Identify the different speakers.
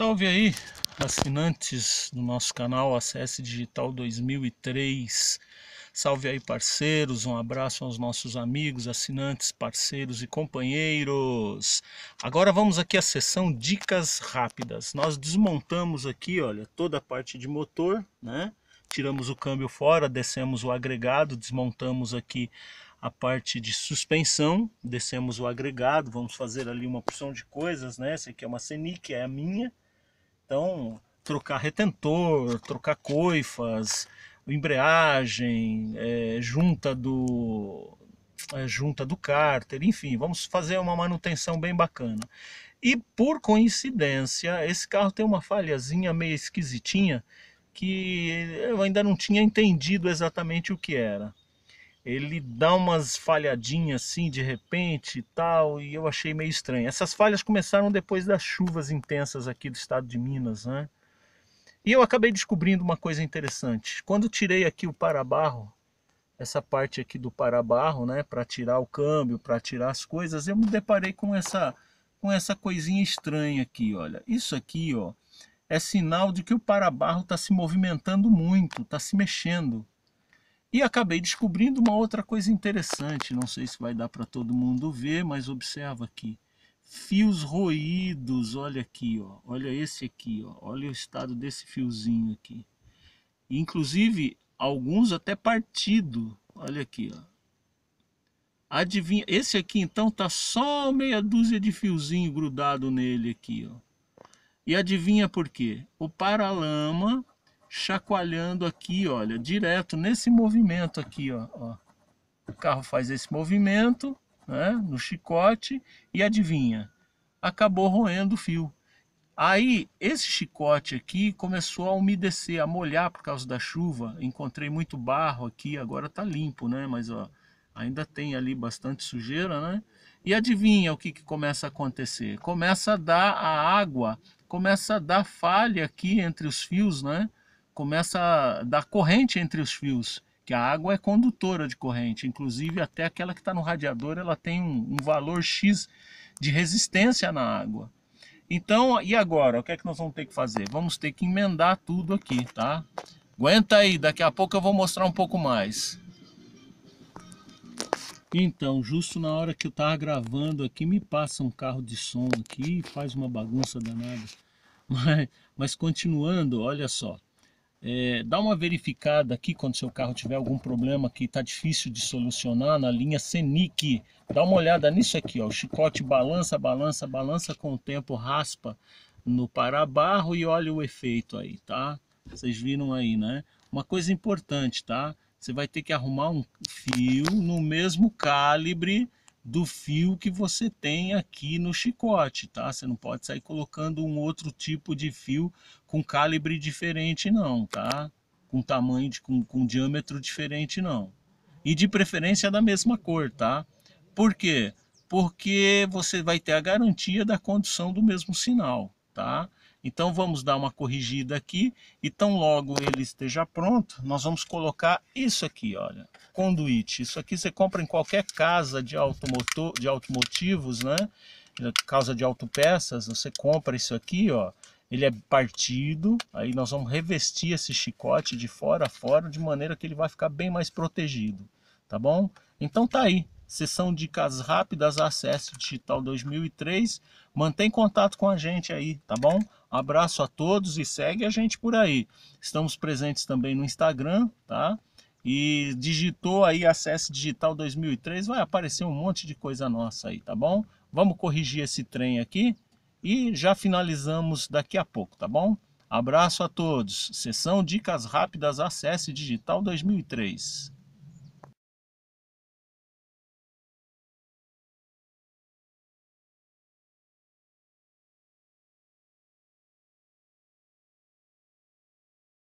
Speaker 1: Salve aí, assinantes do nosso canal Acesse Digital 2003. Salve aí, parceiros. Um abraço aos nossos amigos, assinantes, parceiros e companheiros. Agora vamos aqui à sessão dicas rápidas. Nós desmontamos aqui, olha, toda a parte de motor, né? Tiramos o câmbio fora, descemos o agregado, desmontamos aqui a parte de suspensão, descemos o agregado, vamos fazer ali uma opção de coisas, né? Essa aqui é uma Senic, é a minha. Então, trocar retentor, trocar coifas, embreagem, é, junta do é, junta do cárter, enfim, vamos fazer uma manutenção bem bacana. E por coincidência, esse carro tem uma falhazinha meio esquisitinha que eu ainda não tinha entendido exatamente o que era ele dá umas falhadinhas assim de repente e tal, e eu achei meio estranho. Essas falhas começaram depois das chuvas intensas aqui do estado de Minas, né? E eu acabei descobrindo uma coisa interessante. Quando tirei aqui o parabarro, essa parte aqui do parabarro, né, para tirar o câmbio, para tirar as coisas, eu me deparei com essa com essa coisinha estranha aqui, olha. Isso aqui, ó, é sinal de que o parabarro está se movimentando muito, está se mexendo. E acabei descobrindo uma outra coisa interessante, não sei se vai dar para todo mundo ver, mas observa aqui. Fios roídos, olha aqui, ó. olha esse aqui, ó. olha o estado desse fiozinho aqui. Inclusive, alguns até partido, olha aqui. Ó. Adivinha, esse aqui então tá só meia dúzia de fiozinho grudado nele aqui. Ó. E adivinha por quê? O paralama chacoalhando aqui, olha, direto nesse movimento aqui, ó, ó. O carro faz esse movimento, né, no chicote e adivinha, acabou roendo o fio. Aí esse chicote aqui começou a umedecer, a molhar por causa da chuva. Encontrei muito barro aqui, agora tá limpo, né, mas ó, ainda tem ali bastante sujeira, né? E adivinha o que, que começa a acontecer? Começa a dar a água, começa a dar falha aqui entre os fios, né? começa a dar corrente entre os fios, que a água é condutora de corrente, inclusive até aquela que está no radiador, ela tem um, um, valor X de resistência na água. Então, e agora? O que é que nós vamos ter que fazer? Vamos ter que emendar tudo aqui, tá? Aguenta aí, daqui a pouco eu vou mostrar um pouco mais. Então, justo na hora que eu tava gravando aqui, me passa um carro de som aqui e faz uma bagunça danada. Mas, mas continuando, olha só. É, dá uma verificada aqui quando seu carro tiver algum problema que está difícil de solucionar na linha Senic. Dá uma olhada nisso aqui, ó. o chicote balança, balança, balança com o tempo, raspa no para-barro e olha o efeito aí, tá? Vocês viram aí, né? Uma coisa importante, tá? Você vai ter que arrumar um fio no mesmo calibre do fio que você tem aqui no chicote, tá? Você não pode sair colocando um outro tipo de fio com calibre diferente não, tá? Com tamanho, de, com, com diâmetro diferente não. E de preferência da mesma cor, tá? Por quê? Porque você vai ter a garantia da condução do mesmo sinal, tá? Então vamos dar uma corrigida aqui e tão logo ele esteja pronto, nós vamos colocar isso aqui, olha, conduíte. Isso aqui você compra em qualquer casa de automotor, de automotivos, né? Casa de autopeças, você compra isso aqui, ó. Ele é partido, aí nós vamos revestir esse chicote de fora a fora de maneira que ele vai ficar bem mais protegido, tá bom? Então tá aí, sessão dicas rápidas, acesso Digital 2003, mantém contato com a gente aí, tá bom? Abraço a todos e segue a gente por aí. Estamos presentes também no Instagram, tá? E digitou aí acesso digital 2003, vai aparecer um monte de coisa nossa aí, tá bom? Vamos corrigir esse trem aqui e já finalizamos daqui a pouco, tá bom? Abraço a todos. Sessão Dicas Rápidas Acesse Digital 2003.